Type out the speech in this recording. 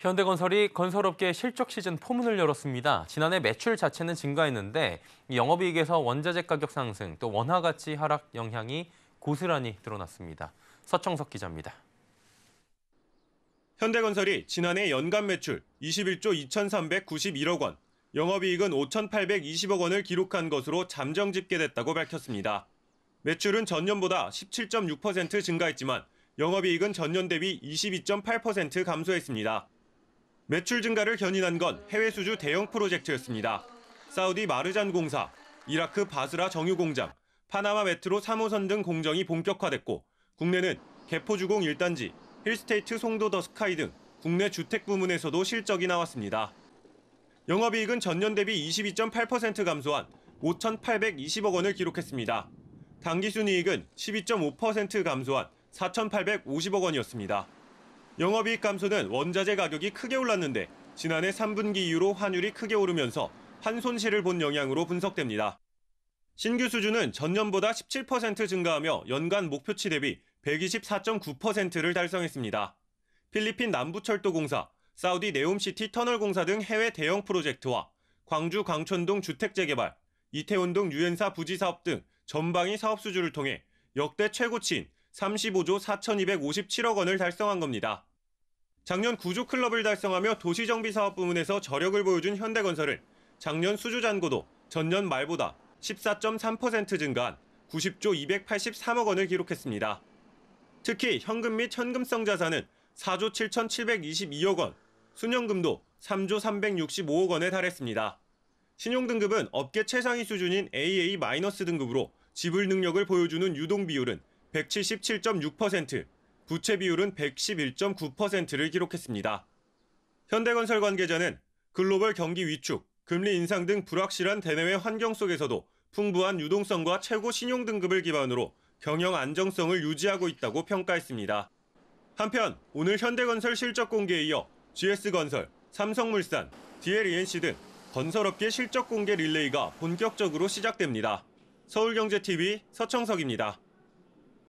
현대건설이 건설업계 실적 시즌 포문을 열었습니다. 지난해 매출 자체는 증가했는데 영업이익에서 원자재 가격 상승 또 원화 가치 하락 영향이 고스란히 드러났습니다. 서청석 기자입니다. 현대건설이 지난해 연간 매출 21조 2,391억 원, 영업이익은 5,820억 원을 기록한 것으로 잠정 집계됐다고 밝혔습니다. 매출은 전년보다 17.6% 증가했지만 영업이익은 전년 대비 22.8% 감소했습니다. 매출 증가를 견인한 건 해외 수주 대형 프로젝트였습니다. 사우디 마르잔 공사, 이라크 바스라 정유 공장, 파나마 메트로 3호선 등 공정이 본격화됐고 국내는 개포주공 1단지, 힐스테이트 송도 더 스카이 등 국내 주택 부문에서도 실적이 나왔습니다. 영업이익은 전년 대비 22.8% 감소한 5,820억 원을 기록했습니다. 당기순이익은 12.5% 감소한 4,850억 원이었습니다. 영업이익 감소는 원자재 가격이 크게 올랐는데 지난해 3분기 이후로 환율이 크게 오르면서 환손실을 본 영향으로 분석됩니다. 신규 수준은 전년보다 17% 증가하며 연간 목표치 대비 124.9%를 달성했습니다. 필리핀 남부철도공사, 사우디 네옴시티 터널공사 등 해외 대형 프로젝트와 광주 광천동 주택재개발, 이태원 동 유엔사 부지사업 등 전방위 사업 수주를 통해 역대 최고치인 35조 4,257억 원을 달성한 겁니다. 작년 구조 클럽을 달성하며 도시정비 사업 부문에서 저력을 보여준 현대건설은 작년 수주 잔고도 전년 말보다 14.3% 증가한 90조 283억 원을 기록했습니다. 특히 현금 및 현금성 자산은 4조 7,722억 원, 순현금도 3조 365억 원에 달했습니다. 신용등급은 업계 최상위 수준인 AA- 등급으로 지불 능력을 보여주는 유동 비율은 177.6%, 부채 비율은 111.9%를 기록했습니다. 현대건설 관계자는 글로벌 경기 위축, 금리 인상 등 불확실한 대내외 환경 속에서도 풍부한 유동성과 최고 신용 등급을 기반으로 경영 안정성을 유지하고 있다고 평가했습니다. 한편 오늘 현대건설 실적 공개에 이어 GS건설, 삼성물산, DLENC 등 건설업계 실적 공개 릴레이가 본격적으로 시작됩니다. 서울경제TV 서청석입니다.